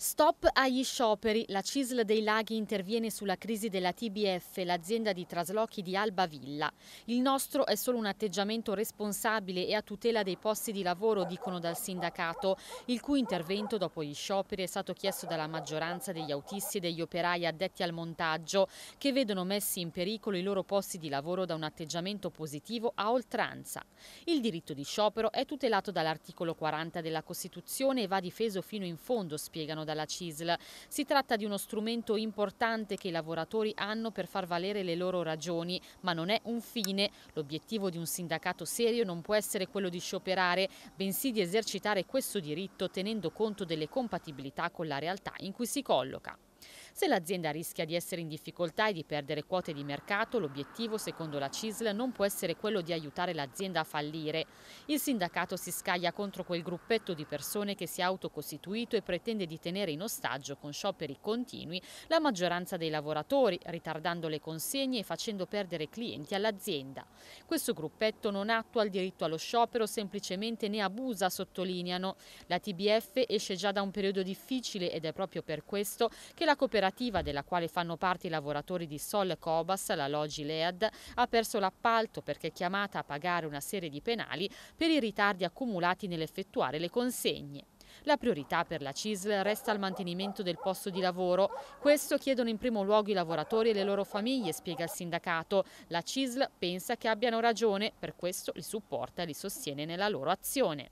Stop agli scioperi. La CISL dei laghi interviene sulla crisi della TBF, l'azienda di traslochi di Alba Villa. Il nostro è solo un atteggiamento responsabile e a tutela dei posti di lavoro, dicono dal sindacato, il cui intervento dopo gli scioperi è stato chiesto dalla maggioranza degli autisti e degli operai addetti al montaggio, che vedono messi in pericolo i loro posti di lavoro da un atteggiamento positivo a oltranza. Il diritto di sciopero è tutelato dall'articolo 40 della Costituzione e va difeso fino in fondo, spiegano dalla CISL. Si tratta di uno strumento importante che i lavoratori hanno per far valere le loro ragioni, ma non è un fine. L'obiettivo di un sindacato serio non può essere quello di scioperare, bensì di esercitare questo diritto tenendo conto delle compatibilità con la realtà in cui si colloca. Se l'azienda rischia di essere in difficoltà e di perdere quote di mercato, l'obiettivo, secondo la CISL, non può essere quello di aiutare l'azienda a fallire. Il sindacato si scaglia contro quel gruppetto di persone che si è autocostituito e pretende di tenere in ostaggio con scioperi continui la maggioranza dei lavoratori, ritardando le consegne e facendo perdere clienti all'azienda. Questo gruppetto non attua il diritto allo sciopero, semplicemente ne abusa, sottolineano. La TBF esce già da un periodo difficile ed è proprio per questo che la cooperazione cooperativa della quale fanno parte i lavoratori di Sol Cobas, la Logi Lead, ha perso l'appalto perché è chiamata a pagare una serie di penali per i ritardi accumulati nell'effettuare le consegne. La priorità per la CISL resta il mantenimento del posto di lavoro. Questo chiedono in primo luogo i lavoratori e le loro famiglie, spiega il sindacato. La CISL pensa che abbiano ragione, per questo li supporta e li sostiene nella loro azione.